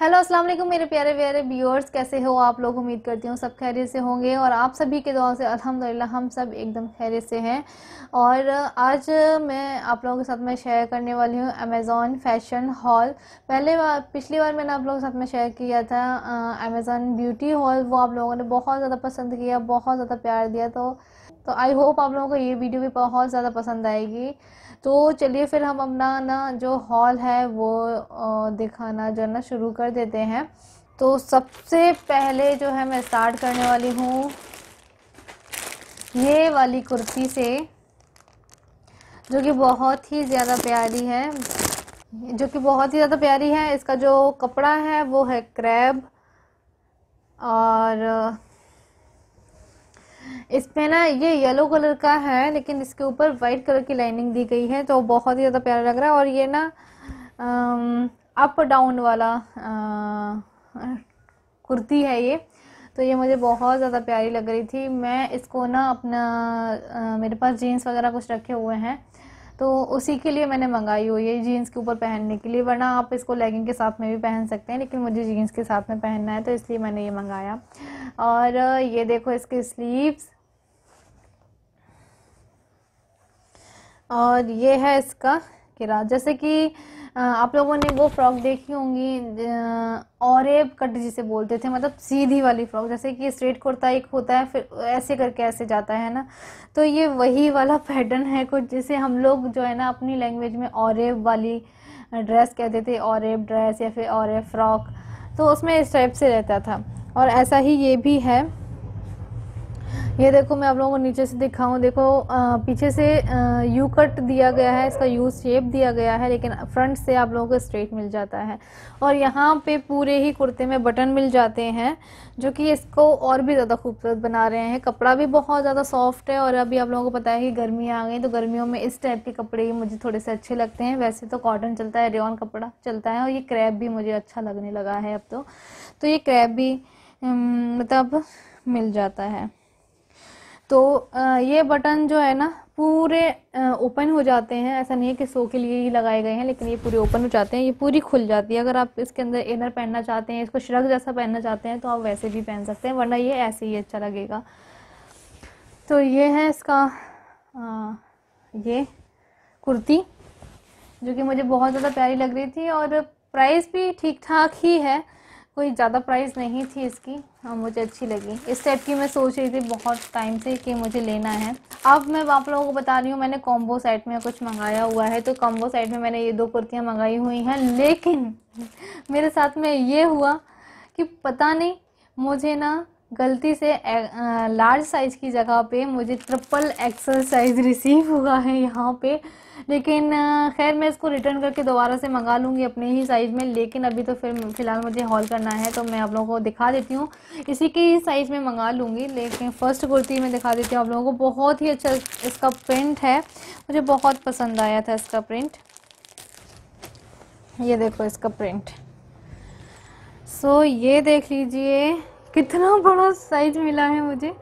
hello अस्सलाम वालेकुम मेरे प्यारे प्यारे व्यूअर्स कैसे हो आप लोग उम्मीद करती हूँ सब खैरियत से होंगे और आप सभी के दुआ से अल्हम्दुलिल्लाह हम सब एकदम खैरियत से हैं और आज मैं आप लोगों के साथ में शेयर करने वाली हूँ अमेज़ॉन फैशन हॉल पहले बार पिछली बार मैंने आप लोगों के साथ में शेयर किया था अमेज़ॉन ब्यूटी हॉल वो आप लोगों ने बहुत ज़्यादा पसंद किया बहुत ज़्यादा प्यार दिया तो तो आई होप आप लोगों को ये वीडियो भी बहुत ज़्यादा पसंद आएगी तो चलिए फिर हम अपना ना जो हॉल है वो दिखाना जो ना शुरू कर देते हैं तो सबसे पहले जो है मैं स्टार्ट करने वाली हूँ ये वाली कुर्ती से जो कि बहुत ही ज़्यादा प्यारी है जो कि बहुत ही ज़्यादा प्यारी है इसका जो कपड़ा है वो है क्रैब और इसमें ना ये येलो कलर का है लेकिन इसके ऊपर वाइट कलर की लाइनिंग दी गई है तो बहुत ही ज़्यादा प्यारा लग रहा है और ये ना अप डाउन वाला कुर्ती है ये तो ये मुझे बहुत ज़्यादा प्यारी लग रही थी मैं इसको ना अपना आ, मेरे पास जीन्स वगैरह कुछ रखे हुए हैं तो उसी के लिए मैंने मंगाई हुई है जीन्स के ऊपर पहनने के लिए वरना आप इसको लेगिंग के साथ में भी पहन सकते हैं लेकिन मुझे जीन्स के साथ में पहनना है तो इसलिए मैंने ये मंगाया और ये देखो इसके स्लीव्स और ये है इसका किरा जैसे कि आप लोगों ने वो फ्रॉक देखी होंगी औरब कट जिसे बोलते थे मतलब सीधी वाली फ्रॉक जैसे कि स्ट्रेट कुर्ता एक होता है फिर ऐसे करके ऐसे जाता है ना तो ये वही वाला पैटर्न है कुछ जिसे हम लोग जो है ना अपनी लैंग्वेज में औरेब वाली ड्रेस कहते थे औरेब ड्रेस या फिर औरब फ्रॉक तो उसमें इस टाइप से रहता था और ऐसा ही ये भी है ये देखो मैं आप लोगों को नीचे से दिखाऊँ देखो आ, पीछे से आ, यू कट दिया गया है इसका यू शेप दिया गया है लेकिन फ्रंट से आप लोगों को स्ट्रेट मिल जाता है और यहाँ पे पूरे ही कुर्ते में बटन मिल जाते हैं जो कि इसको और भी ज़्यादा खूबसूरत बना रहे हैं कपड़ा भी बहुत ज़्यादा सॉफ्ट है और अभी आप लोगों को पता है कि गर्मियाँ आ गई तो गर्मियों में इस टाइप के कपड़े मुझे थोड़े से अच्छे लगते हैं वैसे तो कॉटन चलता है रेन कपड़ा चलता है और ये क्रैप भी मुझे अच्छा लगने लगा है अब तो, तो ये क्रैप भी मतलब मिल जाता है तो ये बटन जो है ना पूरे ओपन हो जाते हैं ऐसा नहीं है कि सो के लिए ही लगाए गए हैं लेकिन ये पूरे ओपन हो जाते हैं ये पूरी खुल जाती है अगर आप इसके अंदर इनर पहनना चाहते हैं इसको श्रग जैसा पहनना चाहते हैं तो आप वैसे भी पहन सकते हैं वरना ये ऐसे ही अच्छा लगेगा तो ये है इसका आ, ये कुर्ती जो कि मुझे बहुत ज़्यादा प्यारी लग रही थी और प्राइस भी ठीक ठाक ही है कोई ज़्यादा प्राइस नहीं थी इसकी हाँ मुझे अच्छी लगी इस टाइप की मैं सोच रही थी बहुत टाइम से कि मुझे लेना है अब मैं आप लोगों को बता रही हूँ मैंने कॉम्बो सेट में कुछ मंगाया हुआ है तो कॉम्बो सेट में मैंने ये दो कुर्तियाँ मंगाई हुई हैं लेकिन मेरे साथ में ये हुआ कि पता नहीं मुझे ना गलती से लार्ज साइज़ की जगह पे मुझे ट्रिपल एक्सल साइज़ रिसीव हुआ है यहाँ पे लेकिन खैर मैं इसको रिटर्न करके दोबारा से मंगा लूँगी अपने ही साइज़ में लेकिन अभी तो फिर फ़िलहाल मुझे हॉल करना है तो मैं आप लोगों को दिखा देती हूँ इसी के ही साइज़ में मंगा लूँगी लेकिन फ़र्स्ट कुर्ती में दिखा देती हूँ आप लोगों को बहुत ही अच्छा इसका प्रिंट है मुझे बहुत पसंद आया था इसका प्रिंट ये देखो इसका प्रिंट सो so, ये देख लीजिए कितना बड़ा साइज मिला है मुझे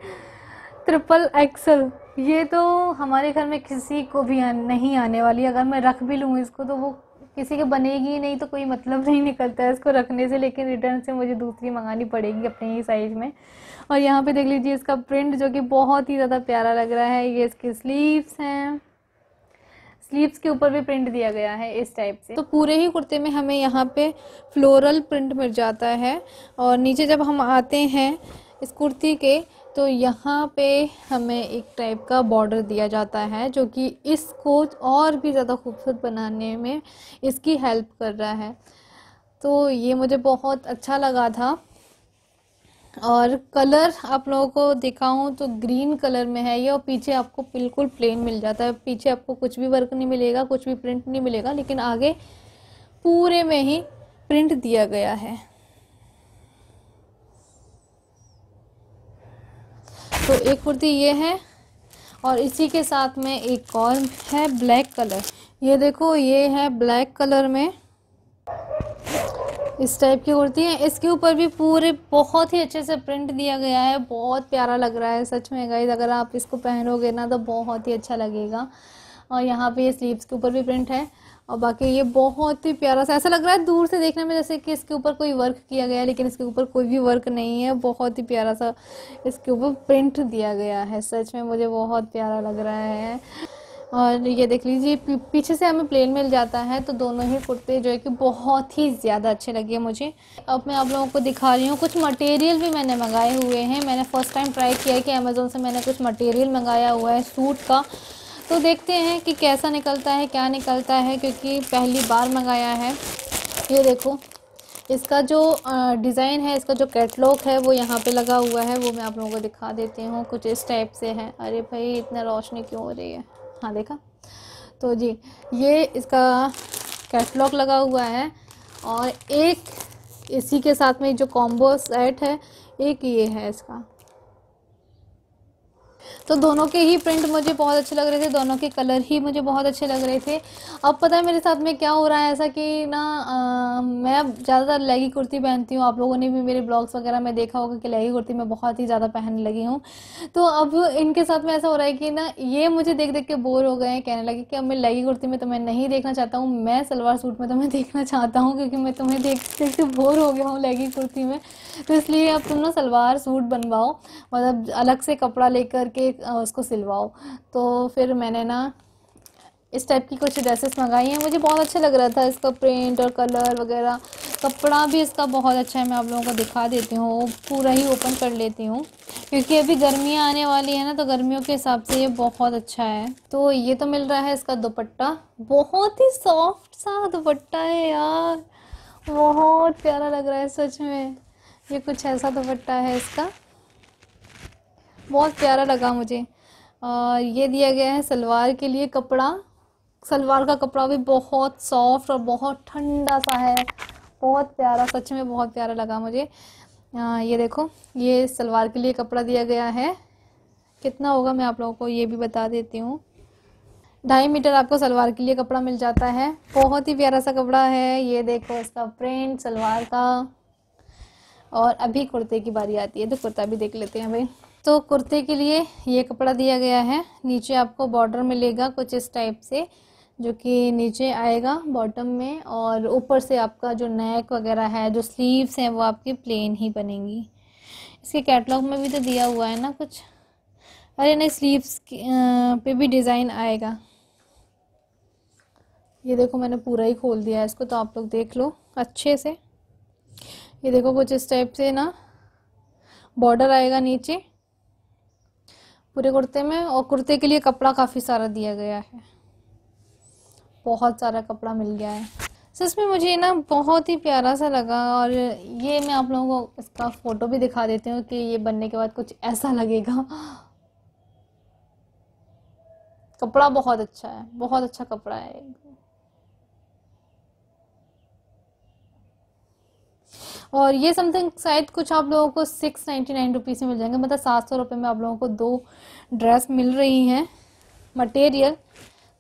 ट्रिपल एक्सल ये तो हमारे घर में किसी को भी आ, नहीं आने वाली अगर मैं रख भी लूँ इसको तो वो किसी के बनेगी ही नहीं तो कोई मतलब नहीं निकलता है इसको रखने से लेकिन रिटर्न से मुझे दूसरी मंगानी पड़ेगी अपने ही साइज़ में और यहाँ पे देख लीजिए इसका प्रिंट जो कि बहुत ही ज़्यादा प्यारा लग रहा है ये इसके स्लीव्स हैं स्लीव्स के ऊपर भी प्रिंट दिया गया है इस टाइप से तो पूरे ही कुर्ते में हमें यहाँ पे फ्लोरल प्रिंट मिल जाता है और नीचे जब हम आते हैं इस कुर्ती के तो यहाँ पे हमें एक टाइप का बॉर्डर दिया जाता है जो कि इसको और भी ज़्यादा खूबसूरत बनाने में इसकी हेल्प कर रहा है तो ये मुझे बहुत अच्छा लगा था और कलर आप लोगों को दिखाऊं तो ग्रीन कलर में है ये और पीछे आपको बिल्कुल प्लेन मिल जाता है पीछे आपको कुछ भी वर्क नहीं मिलेगा कुछ भी प्रिंट नहीं मिलेगा लेकिन आगे पूरे में ही प्रिंट दिया गया है तो एक कुर्ती ये है और इसी के साथ में एक और है ब्लैक कलर ये देखो ये है ब्लैक कलर में इस टाइप की कुर्ती है इसके ऊपर भी पूरे बहुत ही अच्छे से प्रिंट दिया गया है बहुत प्यारा लग रहा है सच में गाइज अगर आप इसको पहनोगे ना तो बहुत ही अच्छा लगेगा और यहाँ पे ये स्लीव्स के ऊपर भी प्रिंट है और बाकी ये बहुत ही प्यारा सा ऐसा लग रहा है दूर से देखने में जैसे कि इसके ऊपर कोई वर्क किया गया है लेकिन इसके ऊपर कोई भी वर्क नहीं है बहुत ही प्यारा सा इसके ऊपर प्रिंट दिया गया है सच में मुझे बहुत प्यारा लग रहा है और ये देख लीजिए पीछे से हमें प्लेन मिल जाता है तो दोनों ही कुर्ते जो है कि बहुत ही ज़्यादा अच्छे लगे मुझे अब मैं आप लोगों को दिखा रही हूँ कुछ मटेरियल भी मैंने मंगाए हुए हैं मैंने फ़र्स्ट टाइम ट्राई किया है कि अमेज़ोन से मैंने कुछ मटेरियल मंगाया हुआ है सूट का तो देखते हैं कि कैसा निकलता है क्या निकलता है क्योंकि पहली बार मंगाया है ये देखो इसका जो डिज़ाइन है इसका जो कैटलॉग है वो यहाँ पे लगा हुआ है वो मैं आप लोगों को दिखा देती हूँ कुछ इस टाइप से है अरे भाई इतना रोशनी क्यों हो रही है हाँ देखा तो जी ये इसका कैटलॉग लगा हुआ है और एक इसी के साथ में जो कॉम्बो सेट है एक ये है इसका तो दोनों के ही प्रिंट मुझे बहुत अच्छे लग रहे थे दोनों के कलर ही मुझे बहुत अच्छे लग रहे थे अब पता है मेरे साथ में क्या हो रहा है ऐसा कि ना आ, मैं ज़्यादातर लेगी कुर्ती पहनती हूँ आप लोगों ने भी मेरे ब्लॉग्स वगैरह में देखा होगा कि लेगी कुर्ती मैं बहुत ही ज़्यादा पहनने लगी हूँ तो अब इनके साथ में ऐसा हो रहा है कि ना ये मुझे देख देख के बोर हो गए हैं कहने लगे कि अब मैं लेगी कुर्ती में तो मैं नहीं देखना चाहता हूँ मैं सलवार सूट में तुम्हें तो देखना चाहता हूँ क्योंकि मैं तुम्हें देख देख के बोर हो गया हूँ लेगी कुर्ती में तो इसलिए अब तुम ना सलवार सूट बनवाओ मतलब अलग से कपड़ा लेकर करके उसको सिलवाओ तो फिर मैंने ना इस टाइप की कुछ ड्रेसेस मंगाई हैं मुझे बहुत अच्छा लग रहा था इसका प्रिंट और कलर वगैरह कपड़ा भी इसका बहुत अच्छा है मैं आप लोगों को दिखा देती हूँ पूरा ही ओपन कर लेती हूँ क्योंकि अभी गर्मियाँ आने वाली है ना तो गर्मियों के हिसाब से ये बहुत अच्छा है तो ये तो मिल रहा है इसका दुपट्टा बहुत ही सॉफ्ट सा दुपट्टा है यार बहुत प्यारा लग रहा है सच में ये कुछ ऐसा दुपट्टा है इसका बहुत प्यारा लगा मुझे और ये दिया गया है सलवार के लिए कपड़ा सलवार का कपड़ा भी बहुत सॉफ्ट और बहुत ठंडा सा है बहुत प्यारा सच में बहुत प्यारा लगा मुझे आ, ये देखो ये सलवार के लिए कपड़ा दिया गया है कितना होगा मैं आप लोगों को ये भी बता देती हूँ ढाई मीटर आपको सलवार के लिए कपड़ा मिल जाता है बहुत ही प्यारा सा कपड़ा है ये देखो इसका प्रिंट सलवार का और अभी कुर्ते की बारी आती है तो कुर्ता भी देख लेते हैं भाई तो कुर्ते के लिए ये कपड़ा दिया गया है नीचे आपको बॉर्डर मिलेगा कुछ इस टाइप से जो कि नीचे आएगा बॉटम में और ऊपर से आपका जो नेक वगैरह है जो स्लीव्स हैं वो आपकी प्लेन ही बनेंगी इसके कैटलॉग में भी तो दिया हुआ है ना कुछ अरे नहीं स्लीव्स पे भी डिज़ाइन आएगा ये देखो मैंने पूरा ही खोल दिया है इसको तो आप लोग देख लो अच्छे से ये देखो कुछ इस टाइप से ना बॉर्डर आएगा नीचे पूरे कुर्ते में और कुर्ते के लिए कपड़ा काफ़ी सारा दिया गया है बहुत सारा कपड़ा मिल गया है सच में मुझे ना बहुत ही प्यारा सा लगा और ये मैं आप लोगों को इसका फ़ोटो भी दिखा देती हूँ कि ये बनने के बाद कुछ ऐसा लगेगा कपड़ा बहुत अच्छा है बहुत अच्छा कपड़ा है और ये समथिंग शायद कुछ आप लोगों को सिक्स नाइन्टी नाइन रुपीज़ में मिल जाएंगे मतलब सात सौ रुपये में आप लोगों को दो ड्रेस मिल रही हैं मटेरियल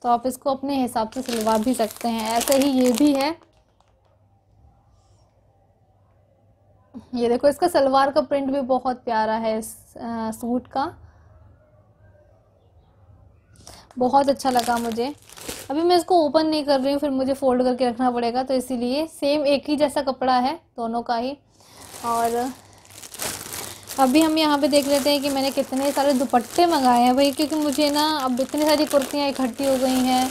तो आप इसको अपने हिसाब से सिलवा भी सकते हैं ऐसे ही ये भी है ये देखो इसका सलवार का प्रिंट भी बहुत प्यारा है इस आ, सूट का बहुत अच्छा लगा मुझे अभी मैं इसको ओपन नहीं कर रही हूँ फिर मुझे फोल्ड करके रखना पड़ेगा तो इसीलिए सेम एक ही जैसा कपड़ा है दोनों का ही और अभी हम यहाँ पे देख लेते हैं कि मैंने कितने सारे दुपट्टे मंगाए हैं भाई क्योंकि मुझे ना अब इतनी सारी कुर्तियाँ इकट्ठी हो गई हैं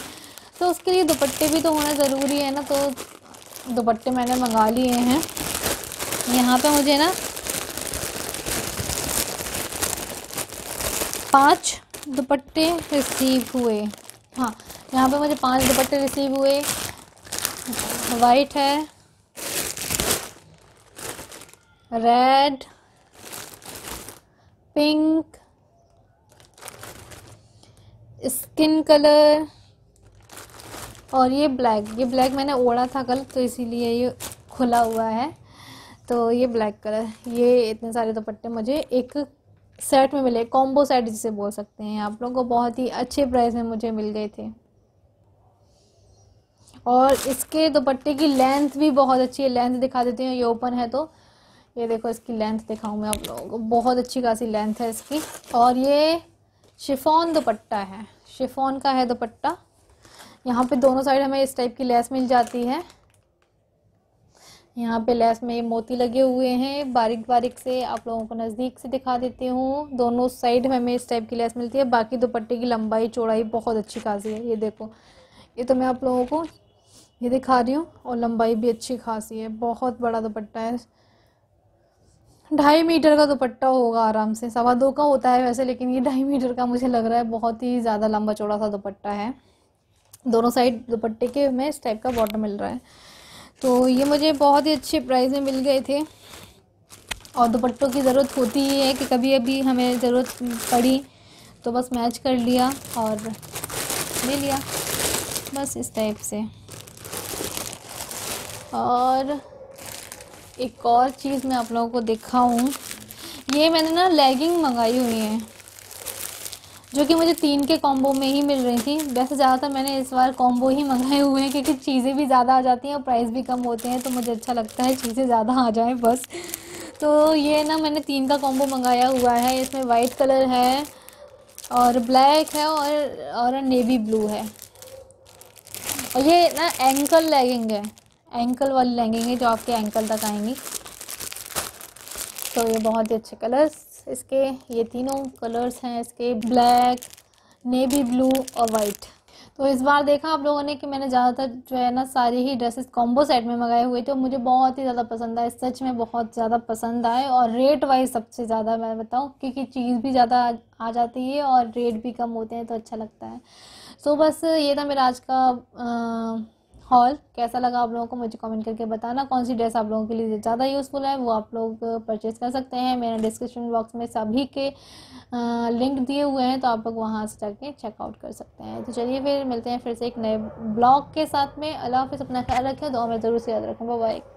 तो उसके लिए दुपट्टे भी तो होना ज़रूरी है ना तो दुपट्टे मैंने मंगा लिए हैं यहाँ पे मुझे ना पांच दुपट्टे रिसीव हुए हाँ यहाँ पे मुझे पांच दुपट्टे रिसीव हुए वाइट है रेड पिंक स्किन कलर और ये ब्लैक ये ब्लैक मैंने ओढ़ा था कल तो इसीलिए ये खुला हुआ है तो ये ब्लैक कलर ये इतने सारे दुपट्टे मुझे एक सेट में मिले कॉम्बो सेट जिसे बोल सकते हैं आप लोगों को बहुत ही अच्छे प्राइस में मुझे मिल गए थे और इसके दुपट्टे की लेंथ भी बहुत अच्छी है लेंथ दिखा देती हूँ ये ओपन है तो ये देखो इसकी लेंथ दिखाऊँ मैं आप लोगों को बहुत अच्छी खासी लेंथ है इसकी और ये शिफॉन दुपट्टा है शिफॉन का है दुपट्टा यहाँ पे दोनों साइड हमें इस टाइप की लेस मिल जाती है यहाँ पे लेस में मोती लगे हुए हैं बारीक बारीक से आप लोगों को नज़दीक से दिखा देती हूँ दोनों साइड हमें इस टाइप की लेस मिलती है बाकी दुपट्टे की लंबाई चौड़ाई बहुत अच्छी खासी है ये देखो ये तो मैं आप लोगों को ये दिखा रही हूँ और लंबाई भी अच्छी खासी है बहुत बड़ा दुपट्टा है ढाई मीटर का दुपट्टा होगा आराम से सवा दो का होता है वैसे लेकिन ये ढाई मीटर का मुझे लग रहा है बहुत ही ज़्यादा लंबा चौड़ा सा दुपट्टा है दोनों साइड दुपट्टे के में इस टाइप का बॉटम मिल रहा है तो ये मुझे बहुत ही अच्छे प्राइस में मिल गए थे और दुपट्टों की ज़रूरत होती ही है कि कभी अभी हमें ज़रूरत पड़ी तो बस मैच कर लिया और ले लिया बस इस टाइप से और एक और चीज़ मैं आप लोगों को दिखाऊं ये मैंने ना लेगिंग मंगाई हुई है जो कि मुझे तीन के कॉम्बो में ही मिल रही थी वैसे ज़्यादातर मैंने इस बार कॉम्बो ही मंगाए हुए हैं क्योंकि चीज़ें भी ज़्यादा आ जाती हैं और प्राइस भी कम होते हैं तो मुझे अच्छा लगता है चीज़ें ज़्यादा आ जाएँ बस तो ये ना मैंने तीन का कॉम्बो मंगाया हुआ है इसमें वाइट कलर है और ब्लैक है और और नेवी ब्लू है और ये ना एंकल लेगिंग है एंकल वाले लेंगे जो आपके एंकल तक आएंगी तो ये बहुत ही अच्छे कलर्स इसके ये तीनों कलर्स हैं इसके ब्लैक नेवी ब्लू और वाइट तो इस बार देखा आप लोगों ने कि मैंने ज़्यादातर जो है ना सारी ही ड्रेसेस कॉम्बो सेट में मंगाए हुए थे और मुझे बहुत ही ज़्यादा पसंद आए सच में बहुत ज़्यादा पसंद आए और रेट वाइज सबसे ज़्यादा मैं बताऊँ क्योंकि चीज़ भी ज़्यादा आ जाती है और रेट भी कम होते हैं तो अच्छा लगता है सो बस ये था मेरा आज का आ, हॉल कैसा लगा आप लोगों को मुझे कमेंट करके बताना कौन सी ड्रेस आप लोगों के लिए ज़्यादा यूज़फुल है वो आप लोग परचेज़ कर सकते हैं मैंने डिस्क्रिप्शन बॉक्स में सभी के लिंक दिए हुए हैं तो आप लोग वहाँ से जाके चेकआउट कर सकते हैं तो चलिए फिर मिलते हैं फिर से एक नए ब्लॉग के साथ में अल्लाह हाफ़ अपना ख्याल रखें दो में ज़रूर से याद रखें बाई